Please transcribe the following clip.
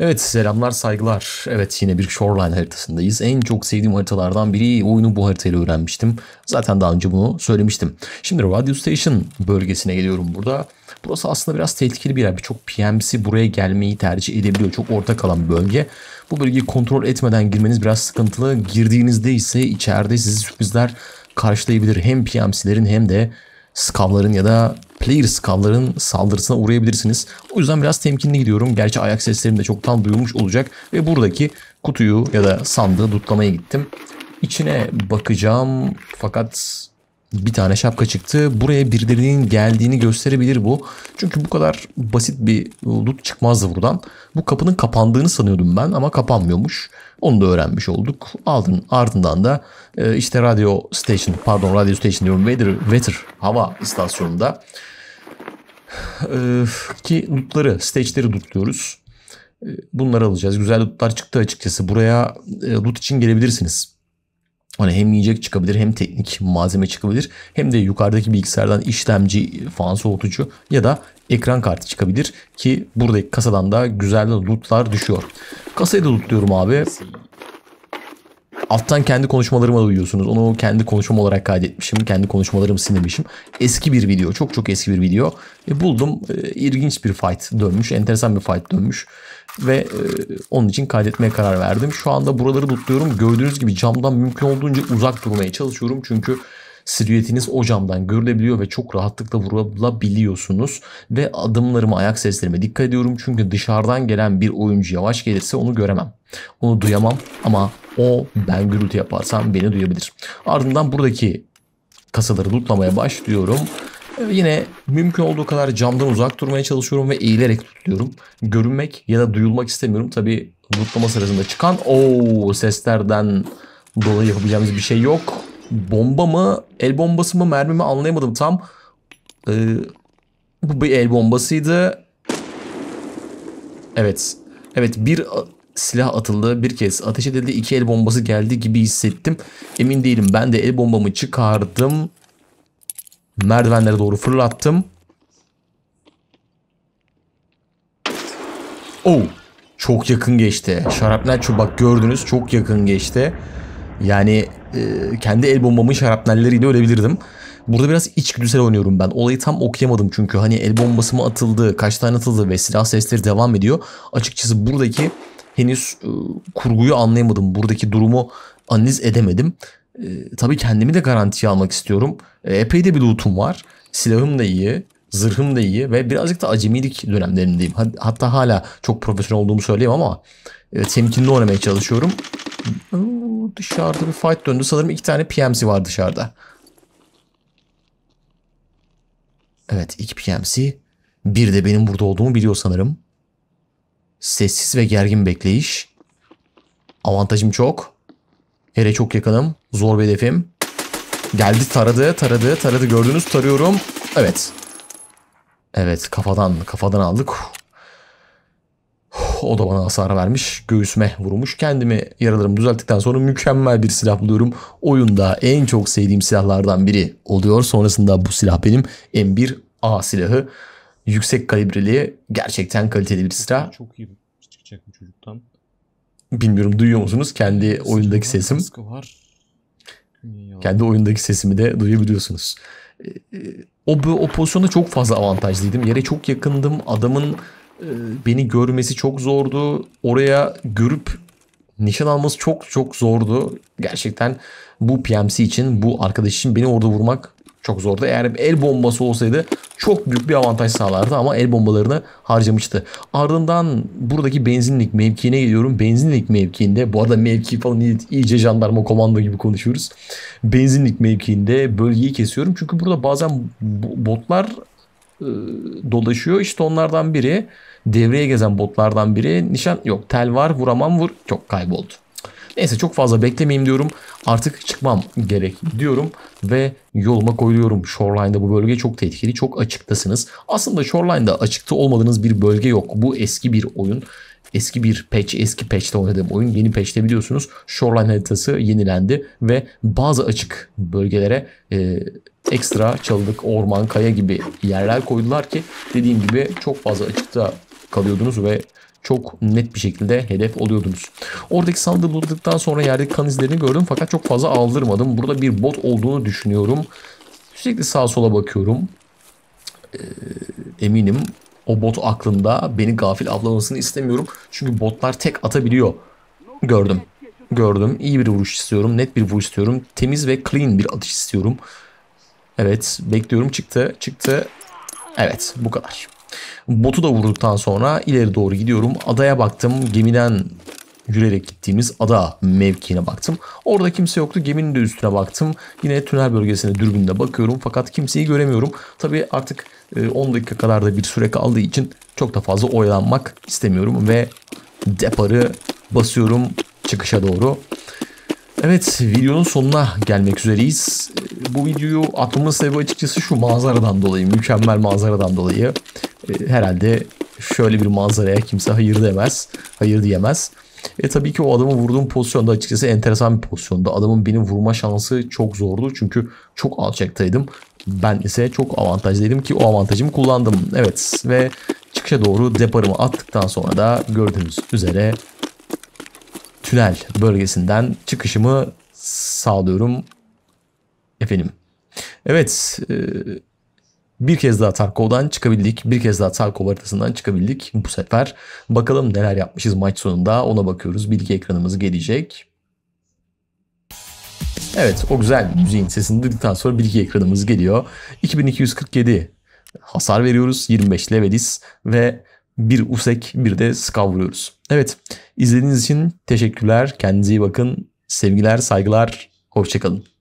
Evet selamlar saygılar. Evet yine bir shoreline haritasındayız. En çok sevdiğim haritalardan biri oyunu bu haritayla öğrenmiştim. Zaten daha önce bunu söylemiştim. Şimdi Radio Station bölgesine geliyorum burada. Burası aslında biraz tehlikeli bir yer. Birçok PMC buraya gelmeyi tercih edebiliyor. Çok orta kalan bir bölge. Bu bölgeyi kontrol etmeden girmeniz biraz sıkıntılı. Girdiğinizde ise içeride sizi sürprizler karşılayabilir. Hem PMC'lerin hem de skavların ya da player scoutların saldırısına uğrayabilirsiniz. O yüzden biraz temkinli gidiyorum. Gerçi ayak seslerim de çoktan duyulmuş olacak. Ve buradaki kutuyu ya da sandığı tutlamaya gittim. İçine bakacağım fakat bir tane şapka çıktı. Buraya birilerinin geldiğini gösterebilir bu. Çünkü bu kadar basit bir loot çıkmazdı buradan. Bu kapının kapandığını sanıyordum ben ama kapanmıyormuş. Onu da öğrenmiş olduk. Aldın ardından da e, işte radyo station pardon radyo station diyorum weather, weather hava istasyonunda ee, ki lootları, stage'leri lootluyoruz. Ee, bunları alacağız. Güzel lootlar çıktı açıkçası. Buraya e, loot için gelebilirsiniz. Hani hem yiyecek çıkabilir hem teknik malzeme çıkabilir. Hem de yukarıdaki bilgisayardan işlemci falan soğutucu ya da ekran kartı çıkabilir. Ki buradaki kasadan da güzel lootlar düşüyor. Kasayı da lootluyorum abi. Alttan kendi konuşmalarımı duyuyorsunuz. Onu kendi konuşmam olarak kaydetmişim. Kendi konuşmalarımı sinemişim. Eski bir video. Çok çok eski bir video. E, buldum. E, ilginç bir fight dönmüş. Enteresan bir fight dönmüş. Ve e, onun için kaydetmeye karar verdim. Şu anda buraları tutuyorum. Gördüğünüz gibi camdan mümkün olduğunca uzak durmaya çalışıyorum. Çünkü silüetiniz o camdan görülebiliyor ve çok rahatlıkla vurabiliyorsunuz Ve adımlarımı, ayak seslerime dikkat ediyorum. Çünkü dışarıdan gelen bir oyuncu yavaş gelirse onu göremem. Onu duyamam ama o ben gürültü yaparsam beni duyabilir. Ardından buradaki kasaları lootlamaya başlıyorum. Yine mümkün olduğu kadar camdan uzak durmaya çalışıyorum ve eğilerek tutuyorum. Görünmek ya da duyulmak istemiyorum. Tabi lootlama sırasında çıkan o seslerden dolayı yapabileceğimiz bir şey yok. Bomba mı, el bombası mı, mermi mi anlayamadım tam. Ee, bu bir el bombasıydı. Evet. Evet bir silah atıldı. Bir kez ateş edildi. iki el bombası geldi gibi hissettim. Emin değilim. Ben de el bombamı çıkardım. Merdivenlere doğru fırlattım. Oh! Çok yakın geçti. Şarapnel çubak gördünüz. Çok yakın geçti. Yani e, kendi el bombamın şarapnelleriyle ölebilirdim. Burada biraz içgüdüsel oynuyorum ben. Olayı tam okuyamadım çünkü hani el bombası mı atıldı, kaç tane atıldı ve silah sesleri devam ediyor. Açıkçası buradaki henüz e, kurguyu anlayamadım. Buradaki durumu analiz edemedim. E, tabii kendimi de garantiye almak istiyorum. E, epey de bir lootum var. Silahım da iyi. Zırhım da iyi ve birazcık da acemilik dönemlerindeyim. Hatta hala çok profesyonel olduğumu söyleyeyim ama e, temkinli oynamaya çalışıyorum. dışarıda bir fight döndü. Sanırım iki tane PMC var dışarıda. Evet iki PMC. Bir de benim burada olduğumu biliyor sanırım. Sessiz ve gergin bekleyiş. Avantajım çok. Hele çok yakınım. Zor bir hedefim. Geldi taradı taradı taradı gördünüz tarıyorum. Evet. Evet kafadan kafadan aldık. O da bana hasar vermiş. Göğüsme vurmuş. Kendimi yaralarımı düzelttikten sonra mükemmel bir silah buluyorum. Oyunda en çok sevdiğim silahlardan biri oluyor. Sonrasında bu silah benim M1A silahı yüksek kalibreli gerçekten kaliteli bir sıra. Çok iyi çıkacak bu çocuktan. Bilmiyorum duyuyor musunuz kendi Sıcak oyundaki sesim. Var. Kendi oyundaki sesimi de duyabiliyorsunuz. Ee, o, o pozisyonda çok fazla avantajlıydım. Yere çok yakındım. Adamın e, beni görmesi çok zordu. Oraya görüp nişan alması çok çok zordu. Gerçekten bu PMC için, bu arkadaş için beni orada vurmak çok zordu. Eğer el bombası olsaydı çok büyük bir avantaj sağlardı ama el bombalarını harcamıştı. Ardından buradaki benzinlik mevkiine geliyorum. Benzinlik mevkiinde bu arada mevki falan iyice jandarma komando gibi konuşuyoruz. Benzinlik mevkiinde bölgeyi kesiyorum. Çünkü burada bazen botlar e, dolaşıyor. İşte onlardan biri devreye gezen botlardan biri nişan yok tel var vuramam vur çok kayboldu. Neyse çok fazla beklemeyeyim diyorum. Artık çıkmam gerek diyorum ve yoluma koyuyorum. Shoreline'da bu bölge çok tehlikeli. Çok açıktasınız. Aslında Shoreline'da açıkta olmadığınız bir bölge yok. Bu eski bir oyun. Eski bir patch, eski patch'te oynadığım oyun. Yeni patch'te biliyorsunuz Shoreline haritası yenilendi ve bazı açık bölgelere e, ekstra çalılık, orman, kaya gibi yerler koydular ki dediğim gibi çok fazla açıkta kalıyordunuz ve çok net bir şekilde hedef oluyordunuz. Oradaki sandığı buladıktan sonra yerdeki kan izlerini gördüm fakat çok fazla aldırmadım. Burada bir bot olduğunu düşünüyorum. Sürekli sağa sola bakıyorum. Ee, eminim o bot aklında beni gafil avlamasını istemiyorum. Çünkü botlar tek atabiliyor. Gördüm. Gördüm. İyi bir vuruş istiyorum. Net bir vuruş istiyorum. Temiz ve clean bir atış istiyorum. Evet. Bekliyorum. Çıktı. Çıktı. Evet. Bu kadar. Botu da vurduktan sonra ileri doğru gidiyorum. Adaya baktım. Gemiden yürüyerek gittiğimiz ada mevkiine baktım. Orada kimse yoktu. Geminin de üstüne baktım. Yine tünel bölgesine dürbünle bakıyorum fakat kimseyi göremiyorum. Tabii artık 10 e, dakika kadar da bir süre kaldığı için çok da fazla oyalanmak istemiyorum ve deparı basıyorum çıkışa doğru. Evet videonun sonuna gelmek üzereyiz. E, bu videoyu atmamın sebebi açıkçası şu manzaradan dolayı, mükemmel manzaradan dolayı. E, herhalde şöyle bir manzaraya kimse hayır demez. Hayır diyemez. E tabii ki o adamı vurduğum pozisyonda açıkçası enteresan bir pozisyonda. Adamın beni vurma şansı çok zordu. Çünkü çok alçaktaydım. Ben ise çok avantajlıydım ki o avantajımı kullandım. Evet ve çıkışa doğru deparımı attıktan sonra da gördüğünüz üzere tünel bölgesinden çıkışımı sağlıyorum efendim. Evet e bir kez daha Tarkov'dan çıkabildik. Bir kez daha Tarkov haritasından çıkabildik bu sefer. Bakalım neler yapmışız maç sonunda ona bakıyoruz. Bilgi ekranımız gelecek. Evet o güzel müziğin sesini duyduktan sonra bilgi ekranımız geliyor. 2247 hasar veriyoruz. 25 leveliz ve bir usek bir de skav vuruyoruz. Evet izlediğiniz için teşekkürler. Kendinize iyi bakın. Sevgiler saygılar. Hoşçakalın.